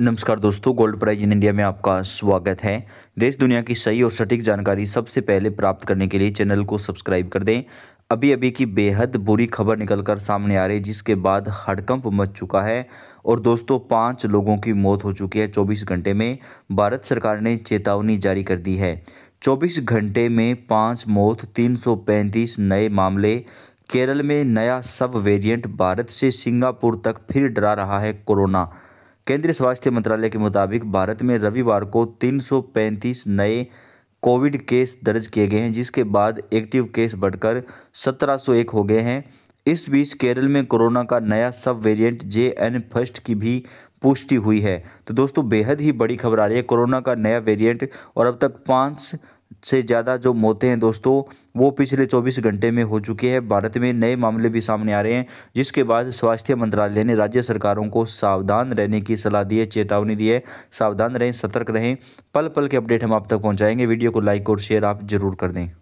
नमस्कार दोस्तों gold prize in India में आपका स्वागत है देश दुनिया की सही और सटीक जानकारी सबसे पहले प्राप्त करने के लिए चैनल को सब्सक्राइब कर दें अभी अभी की बेहद बुरी खबर निकलकर सामने आ रही है जिसके बाद हड़कंप मच चुका है और दोस्तों पाँच लोगों की मौत हो चुकी है चौबीस घंटे में भारत सरकार ने चेतावनी जारी कर दी है चौबीस घंटे में पाँच मौत तीन नए मामले केरल में नया सब वेरियंट भारत से सिंगापुर तक फिर डरा रहा है कोरोना केंद्रीय स्वास्थ्य मंत्रालय के मुताबिक भारत में रविवार को 335 नए कोविड केस दर्ज किए गए हैं जिसके बाद एक्टिव केस बढ़कर 1701 हो गए हैं इस बीच केरल में कोरोना का नया सब वेरिएंट जे एन फर्स्ट की भी पुष्टि हुई है तो दोस्तों बेहद ही बड़ी खबर आ रही है कोरोना का नया वेरिएंट और अब तक पाँच से ज़्यादा जो मौतें हैं दोस्तों वो पिछले 24 घंटे में हो चुकी है भारत में नए मामले भी सामने आ रहे हैं जिसके बाद स्वास्थ्य मंत्रालय ने राज्य सरकारों को सावधान रहने की सलाह दी है चेतावनी दी है सावधान रहें सतर्क रहें पल पल के अपडेट हम आप तक पहुंचाएंगे वीडियो को लाइक और शेयर आप जरूर कर दें